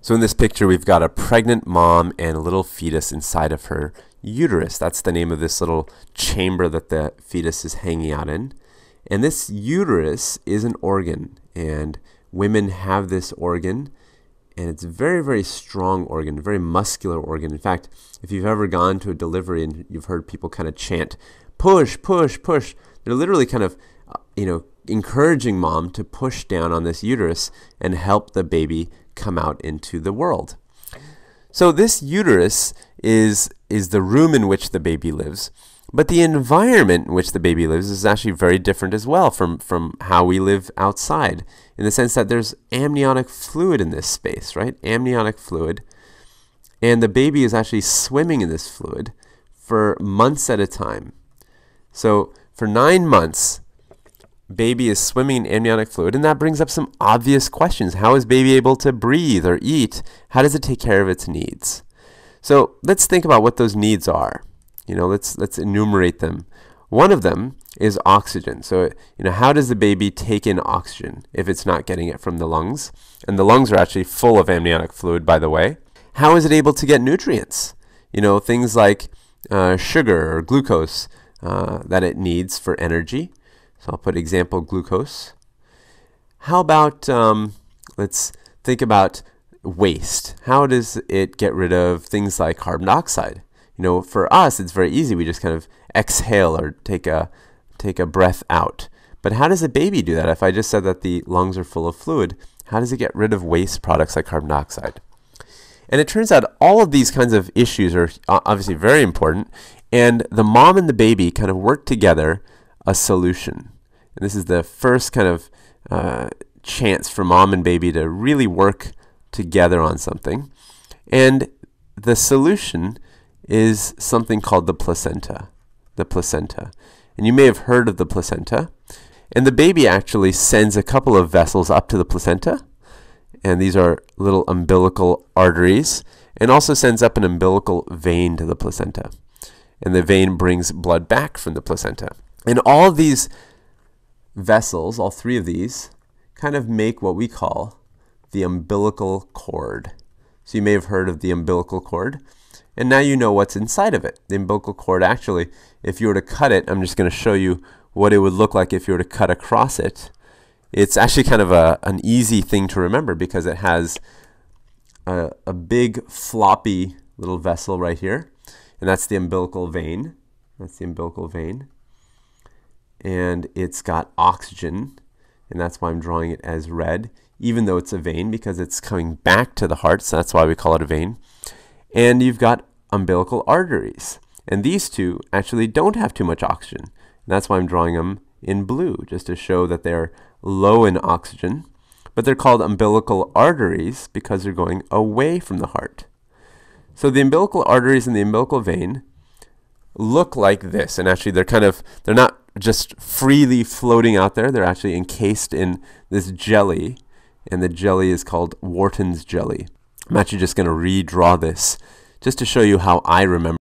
So in this picture, we've got a pregnant mom and a little fetus inside of her uterus. That's the name of this little chamber that the fetus is hanging out in. And this uterus is an organ, and women have this organ, and it's a very, very strong organ, a very muscular organ. In fact, if you've ever gone to a delivery and you've heard people kind of chant, push, push, push, they're literally kind of, uh, you know, encouraging mom to push down on this uterus and help the baby come out into the world. So this uterus is, is the room in which the baby lives, but the environment in which the baby lives is actually very different as well from, from how we live outside, in the sense that there's amniotic fluid in this space, right? Amniotic fluid. And the baby is actually swimming in this fluid for months at a time. So for nine months, baby is swimming in amniotic fluid, and that brings up some obvious questions. How is baby able to breathe or eat? How does it take care of its needs? So let's think about what those needs are. You know, let's let's enumerate them. One of them is oxygen. So, you know, how does the baby take in oxygen if it's not getting it from the lungs? And the lungs are actually full of amniotic fluid, by the way. How is it able to get nutrients? You know, things like uh, sugar or glucose uh, that it needs for energy. So I'll put example glucose. How about, um, let's think about waste. How does it get rid of things like carbon dioxide? You know, for us, it's very easy. We just kind of exhale or take a, take a breath out. But how does a baby do that? If I just said that the lungs are full of fluid, how does it get rid of waste products like carbon dioxide? And it turns out all of these kinds of issues are uh, obviously very important. And the mom and the baby kind of work together a solution. And this is the first kind of uh, chance for mom and baby to really work together on something. And the solution is something called the placenta. The placenta. And you may have heard of the placenta. And the baby actually sends a couple of vessels up to the placenta. And these are little umbilical arteries. And also sends up an umbilical vein to the placenta. And the vein brings blood back from the placenta. And all of these vessels, all three of these, kind of make what we call the umbilical cord. So you may have heard of the umbilical cord. And now you know what's inside of it. The umbilical cord, actually, if you were to cut it, I'm just going to show you what it would look like if you were to cut across it. It's actually kind of a, an easy thing to remember because it has a, a big floppy little vessel right here. And that's the umbilical vein. That's the umbilical vein and it's got oxygen, and that's why I'm drawing it as red, even though it's a vein because it's coming back to the heart, so that's why we call it a vein. And you've got umbilical arteries, and these two actually don't have too much oxygen. And that's why I'm drawing them in blue, just to show that they're low in oxygen, but they're called umbilical arteries because they're going away from the heart. So the umbilical arteries and the umbilical vein look like this, and actually they're kind of, they're not just freely floating out there. They're actually encased in this jelly, and the jelly is called Wharton's jelly. I'm actually just going to redraw this just to show you how I remember.